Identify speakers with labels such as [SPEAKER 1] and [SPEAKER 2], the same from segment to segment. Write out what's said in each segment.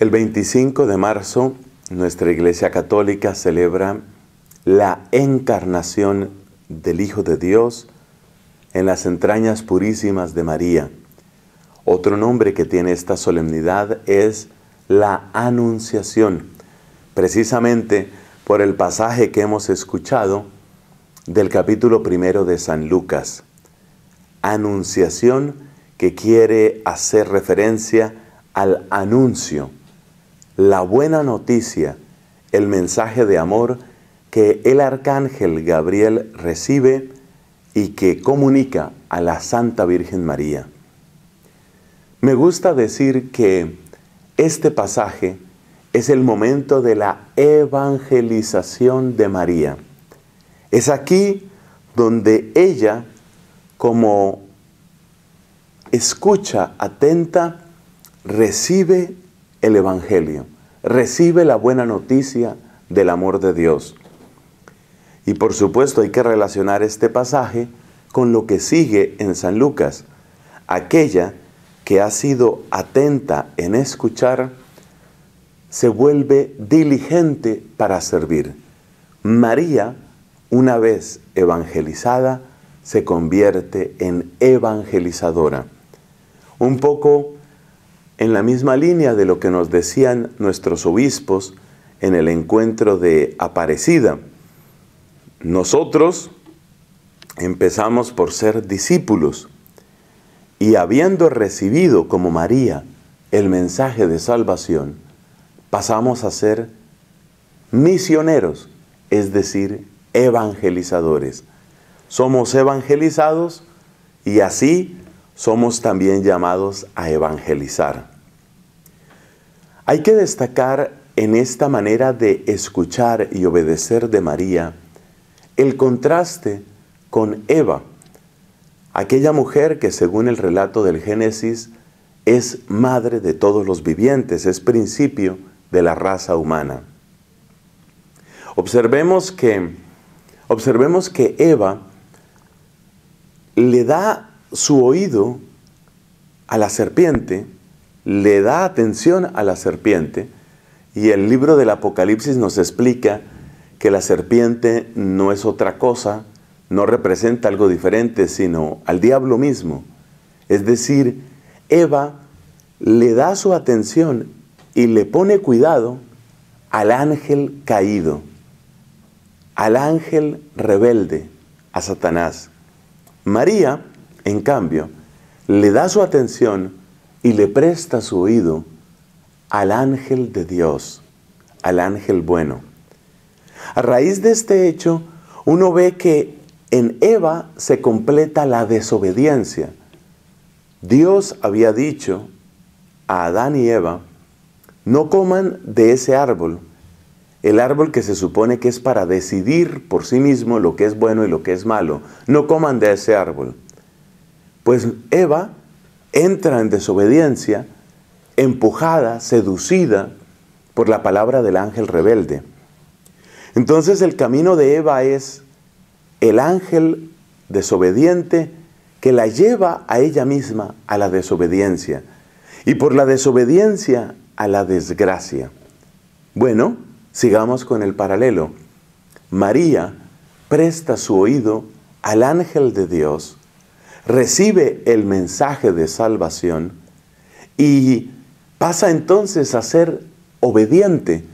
[SPEAKER 1] El 25 de marzo nuestra Iglesia Católica celebra la encarnación del Hijo de Dios en las entrañas purísimas de María. Otro nombre que tiene esta solemnidad es la Anunciación, precisamente por el pasaje que hemos escuchado del capítulo primero de San Lucas. Anunciación que quiere hacer referencia al anuncio la buena noticia, el mensaje de amor que el arcángel Gabriel recibe y que comunica a la Santa Virgen María. Me gusta decir que este pasaje es el momento de la evangelización de María. Es aquí donde ella, como escucha atenta, recibe el Evangelio, recibe la buena noticia del amor de Dios. Y por supuesto hay que relacionar este pasaje con lo que sigue en San Lucas. Aquella que ha sido atenta en escuchar, se vuelve diligente para servir. María, una vez evangelizada, se convierte en evangelizadora. Un poco en la misma línea de lo que nos decían nuestros obispos en el encuentro de Aparecida. Nosotros empezamos por ser discípulos y habiendo recibido como María el mensaje de salvación, pasamos a ser misioneros, es decir, evangelizadores. Somos evangelizados y así somos también llamados a evangelizar. Hay que destacar en esta manera de escuchar y obedecer de María el contraste con Eva, aquella mujer que según el relato del Génesis es madre de todos los vivientes, es principio de la raza humana. Observemos que, observemos que Eva le da su oído a la serpiente, le da atención a la serpiente, y el libro del Apocalipsis nos explica que la serpiente no es otra cosa, no representa algo diferente, sino al diablo mismo. Es decir, Eva le da su atención y le pone cuidado al ángel caído, al ángel rebelde, a Satanás. María en cambio, le da su atención y le presta su oído al ángel de Dios, al ángel bueno. A raíz de este hecho, uno ve que en Eva se completa la desobediencia. Dios había dicho a Adán y Eva, no coman de ese árbol, el árbol que se supone que es para decidir por sí mismo lo que es bueno y lo que es malo, no coman de ese árbol. Pues Eva entra en desobediencia, empujada, seducida por la palabra del ángel rebelde. Entonces el camino de Eva es el ángel desobediente que la lleva a ella misma a la desobediencia y por la desobediencia a la desgracia. Bueno, sigamos con el paralelo. María presta su oído al ángel de Dios recibe el mensaje de salvación y pasa entonces a ser obediente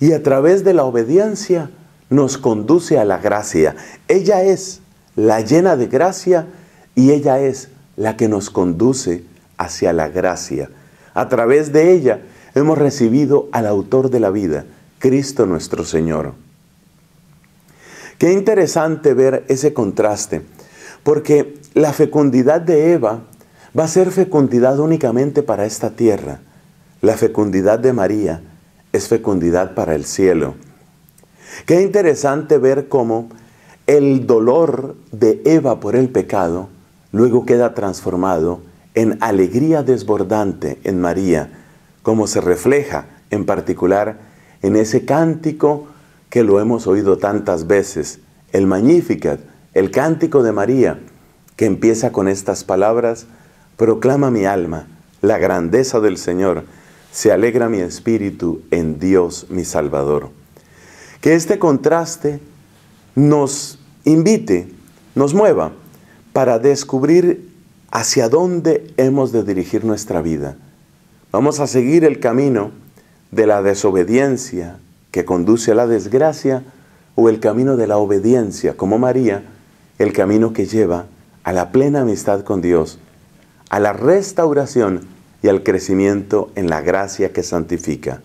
[SPEAKER 1] y a través de la obediencia nos conduce a la gracia. Ella es la llena de gracia y ella es la que nos conduce hacia la gracia. A través de ella hemos recibido al autor de la vida, Cristo nuestro Señor. Qué interesante ver ese contraste porque la fecundidad de Eva va a ser fecundidad únicamente para esta tierra. La fecundidad de María es fecundidad para el cielo. Qué interesante ver cómo el dolor de Eva por el pecado luego queda transformado en alegría desbordante en María, como se refleja en particular en ese cántico que lo hemos oído tantas veces, el Magnificat, el cántico de María, que empieza con estas palabras, proclama mi alma la grandeza del Señor, se alegra mi espíritu en Dios mi Salvador. Que este contraste nos invite, nos mueva para descubrir hacia dónde hemos de dirigir nuestra vida. Vamos a seguir el camino de la desobediencia que conduce a la desgracia o el camino de la obediencia, como María, el camino que lleva a la plena amistad con Dios, a la restauración y al crecimiento en la gracia que santifica.